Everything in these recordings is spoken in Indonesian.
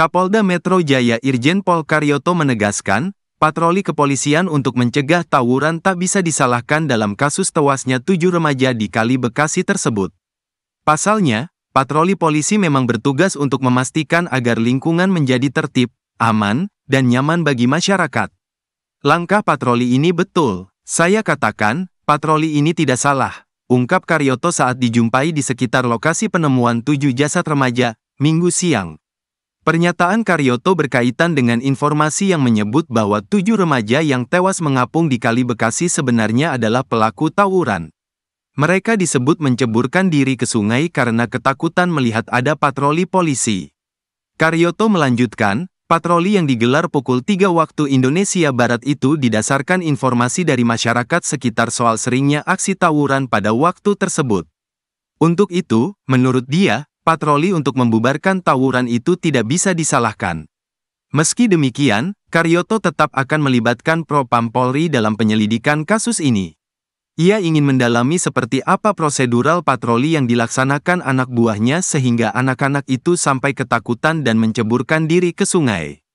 Kapolda Metro Jaya Irjen Pol Karyoto menegaskan, patroli kepolisian untuk mencegah tawuran tak bisa disalahkan dalam kasus tewasnya tujuh remaja di Kali Bekasi tersebut. Pasalnya, patroli polisi memang bertugas untuk memastikan agar lingkungan menjadi tertib, aman, dan nyaman bagi masyarakat. Langkah patroli ini betul, saya katakan, patroli ini tidak salah, ungkap Karyoto saat dijumpai di sekitar lokasi penemuan tujuh jasad remaja, Minggu siang. Pernyataan Karyoto berkaitan dengan informasi yang menyebut bahwa tujuh remaja yang tewas mengapung di Kali Bekasi sebenarnya adalah pelaku tawuran. Mereka disebut menceburkan diri ke sungai karena ketakutan melihat ada patroli polisi. Karyoto melanjutkan, Patroli yang digelar pukul 3 waktu Indonesia Barat itu didasarkan informasi dari masyarakat sekitar soal seringnya aksi tawuran pada waktu tersebut. Untuk itu, menurut dia, patroli untuk membubarkan tawuran itu tidak bisa disalahkan. Meski demikian, Karyoto tetap akan melibatkan Propam Polri dalam penyelidikan kasus ini. Ia ingin mendalami seperti apa prosedural patroli yang dilaksanakan anak buahnya sehingga anak-anak itu sampai ketakutan dan menceburkan diri ke sungai.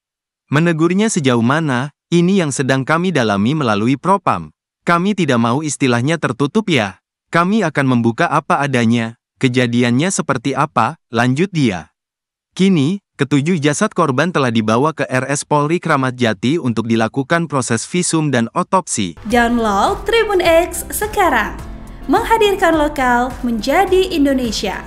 Menegurnya sejauh mana, ini yang sedang kami dalami melalui Propam. Kami tidak mau istilahnya tertutup ya. Kami akan membuka apa adanya, Kejadiannya seperti apa? Lanjut dia. Kini, ketujuh jasad korban telah dibawa ke RS Polri Kramat Jati untuk dilakukan proses visum dan otopsi. Download Tribun X sekarang. Menghadirkan lokal menjadi Indonesia.